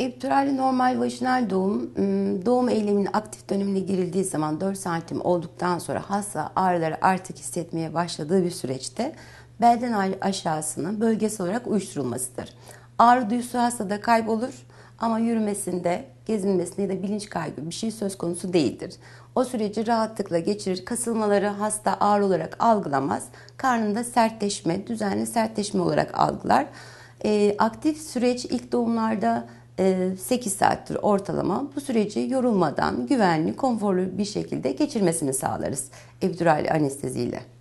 Epidürali normal vajinal doğum, ıı, doğum eyleminin aktif dönemine girildiği zaman 4 santim olduktan sonra hasta ağrıları artık hissetmeye başladığı bir süreçte belden aşağısının bölgesel olarak uyuşturulmasıdır. Ağrı duyusu hastada kaybolur ama yürümesinde, gezinmesinde ya da bilinç kaybı bir şey söz konusu değildir. O süreci rahatlıkla geçirir, kasılmaları hasta ağrı olarak algılamaz, karnında sertleşme, düzenli sertleşme olarak algılar. E, aktif süreç ilk doğumlarda 8 e, saattir ortalama bu süreci yorulmadan güvenli, konforlu bir şekilde geçirmesini sağlarız epidural anesteziyle.